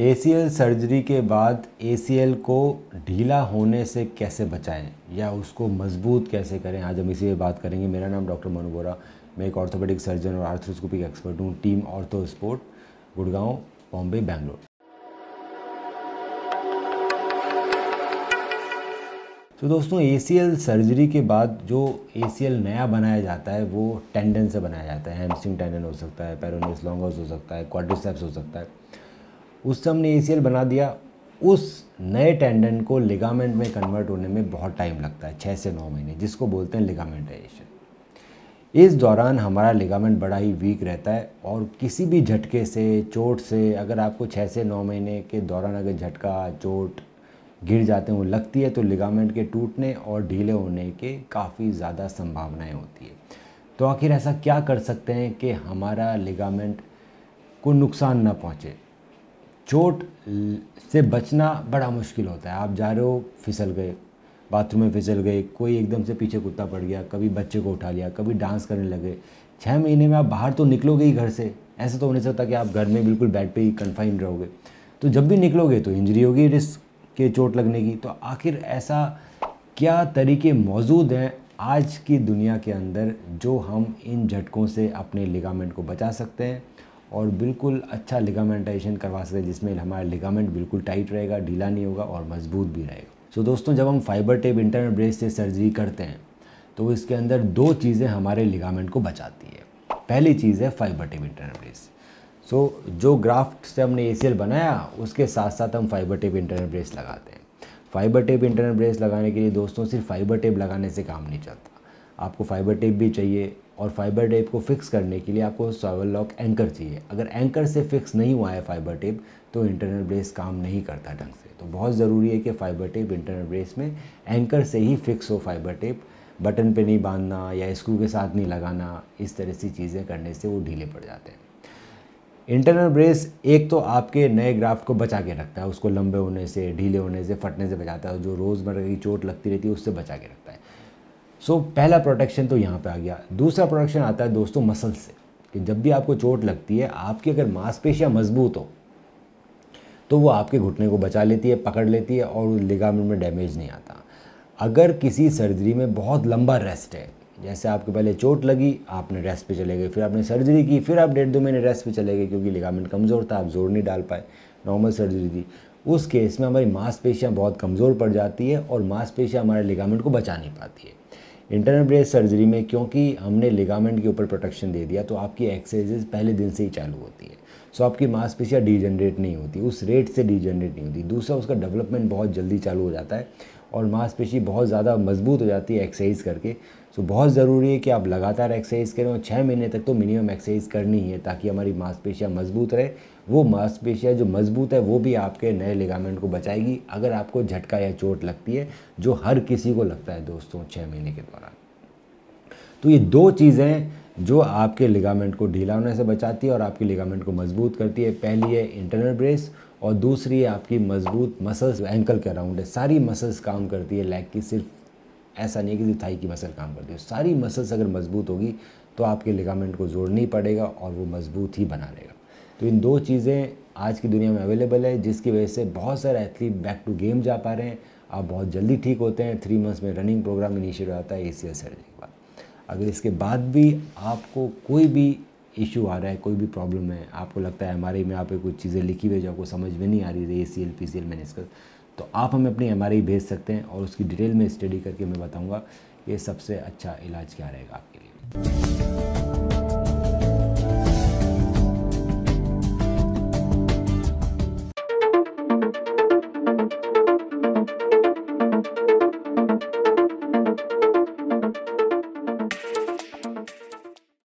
ए surgery के बाद ए को ढीला होने से कैसे बचाएं या उसको मजबूत कैसे करें आज हम इसी पर बात करेंगे मेरा नाम डॉक्टर मनु बोरा मैं एक ऑर्थोपेडिक सर्जन और आर्थ्रोस्कोपिक एक्सपर्ट हूँ team ortho sport Gurgaon Bombay Bangalore तो दोस्तों ए सर्जरी के बाद जो ए नया बनाया जाता है वो टेंडन से बनाया जाता है हेमसिंग टेंडन हो सकता है पैरोनिस लॉन्गस हो सकता है क्वाड्रिसेप्स हो सकता है उससे हमने ए बना दिया उस नए टेंडन को लिगामेंट में कन्वर्ट होने में बहुत टाइम लगता है छः से नौ महीने जिसको बोलते हैं लिगामेंटाइजेशन इस दौरान हमारा लिगामेंट बड़ा ही वीक रहता है और किसी भी झटके से चोट से अगर आपको छः से नौ महीने के दौरान अगर झटका चोट गिर जाते हों लगती है तो लिगामेंट के टूटने और ढीले होने के काफ़ी ज़्यादा संभावनाएं होती है तो आखिर ऐसा क्या कर सकते हैं कि हमारा लिगामेंट को नुकसान ना पहुँचे चोट से बचना बड़ा मुश्किल होता है आप जा रहे हो फिसल गए बाथरूम में फिसल गए कोई एकदम से पीछे कुत्ता पड़ गया कभी बच्चे को उठा लिया कभी डांस करने लगे छः महीने में आप बाहर तो निकलोगे ही घर से ऐसा तो हो नहीं सकता कि आप घर में बिल्कुल बेड पे ही कन्फाइन रहोगे तो जब भी निकलोगे तो इंजरी होगी रिस्क के चोट लगने की तो आखिर ऐसा क्या तरीके मौजूद हैं आज की दुनिया के अंदर जो हम इन झटकों से अपने लिगामेंट को बचा सकते हैं और बिल्कुल अच्छा लिगामेंटाइजेशन करवा सकते हैं जिसमें हमारा लिगामेंट बिल्कुल टाइट रहेगा ढीला नहीं होगा और मजबूत भी रहेगा सो so दोस्तों जब हम फाइबर टेप इंटरनल ब्रेस से सर्जरी करते हैं तो इसके अंदर दो चीज़ें हमारे लिगामेंट को बचाती है पहली चीज़ है fiber tape internal brace so so, जो ग्राफ्ट से हमने ए बनाया उसके साथ साथ हम फाइबर टेप इंटरनल ब्रेस लगाते हैं फाइबर टेप इंटरनल ब्रेस लगाने के लिए दोस्तों सिर्फ फाइबर टेप लगाने से काम नहीं चलता आपको फाइबर टेप भी चाहिए और फाइबर टेप को फिक्स करने के लिए आपको सॉवल लॉक एंकर चाहिए अगर एंकर से फिक्स नहीं हुआ है फाइबर टेप तो इंटरनल ब्रेस काम नहीं करता ढंग से तो बहुत ज़रूरी है कि फाइबर टेप इंटरनल ब्रेस में एंकर से ही फिक्स हो फाइबर टेप बटन पे नहीं बांधना या स्क्रू के साथ नहीं लगाना इस तरह से चीज़ें करने से वो ढीले पड़ जाते हैं इंटरनल ब्रेस एक तो आपके नए ग्राफ्ट को बचा के रखता है उसको लंबे होने से ढीले होने से फटने से बचाता है जो रोज़मर्रा की चोट लगती रहती है उससे बचा के रखता है सो so, पहला प्रोटेक्शन तो यहाँ पे आ गया दूसरा प्रोटेक्शन आता है दोस्तों मसल से कि जब भी आपको चोट लगती है आपकी अगर मांसपेशियाँ मजबूत हो तो वो आपके घुटने को बचा लेती है पकड़ लेती है और लिगामेंट में डैमेज नहीं आता अगर किसी सर्जरी में बहुत लंबा रेस्ट है जैसे आपके पहले चोट लगी आपने रेस्ट पे चले गए फिर आपने सर्जरी की फिर आप डेढ़ दो महीने रेस्ट पे चले गए क्योंकि लिगामेंट कमज़ोर था आप जोर नहीं डाल पाए नॉर्मल सर्जरी थी उस केस में हमारी मांसपेशियाँ बहुत कमज़ोर पड़ जाती है और मांसपेशियाँ हमारे लिगामेंट को बचा नहीं पाती है इंटरनल ब्रेस सर्जरी में क्योंकि हमने लिगामेंट के ऊपर प्रोटेक्शन दे दिया तो आपकी एक्सरसाइजेज पहले दिन से ही चालू होती है सो आपकी मांसपेशियाँ डीजनरेट नहीं होती उस रेट से डीजनरेट नहीं होती दूसरा उसका डेवलपमेंट बहुत जल्दी चालू हो जाता है और मांसपेशी बहुत ज़्यादा मजबूत हो जाती है एक्सरसाइज करके सो बहुत ज़रूरी है कि आप लगातार एक्सरसाइज करें और छः महीने तक तो मिनिमम एक्सरसाइज करनी है ताकि हमारी मांसपेशियाँ मजबूत रहे वो मांसपेशियाँ जो मजबूत है वो भी आपके नए लिगामेंट को बचाएगी अगर आपको झटका या चोट लगती है जो हर किसी को लगता है दोस्तों छः महीने के दौरान तो ये दो चीज़ें जो आपके लिगामेंट को ढीला होने से बचाती है और आपके लिगामेंट को मजबूत करती है पहली है इंटरनल ब्रेस और दूसरी है आपकी मजबूत मसल्स एंकल के अराउंड है सारी मसल्स काम करती है लेग की सिर्फ ऐसा नहीं कि थाई की मसल काम करती है सारी मसल्स अगर मजबूत होगी तो आपके लिगामेंट को जोड़ नहीं पड़ेगा और वो मजबूत ही बना लेगा तो इन दो चीज़ें आज की दुनिया में अवेलेबल है जिसकी वजह से बहुत सारे एथलीट बैक टू गेम जा पा रहे हैं आप बहुत जल्दी ठीक होते हैं थ्री मंथ्स में रनिंग प्रोग्राम इनिशिएट होता है ए सी सर्जरी के बाद अगर इसके बाद भी आपको कोई भी इशू आ रहा है कोई भी प्रॉब्लम है आपको लगता है हमारे में आप कुछ चीज़ें लिखी हुई है जो आपको समझ में नहीं आ रही है A C L P C L तो आप हमें अपनी एम भेज सकते हैं और उसकी डिटेल में स्टडी करके मैं बताऊँगा ये सबसे अच्छा इलाज क्या रहेगा आपके लिए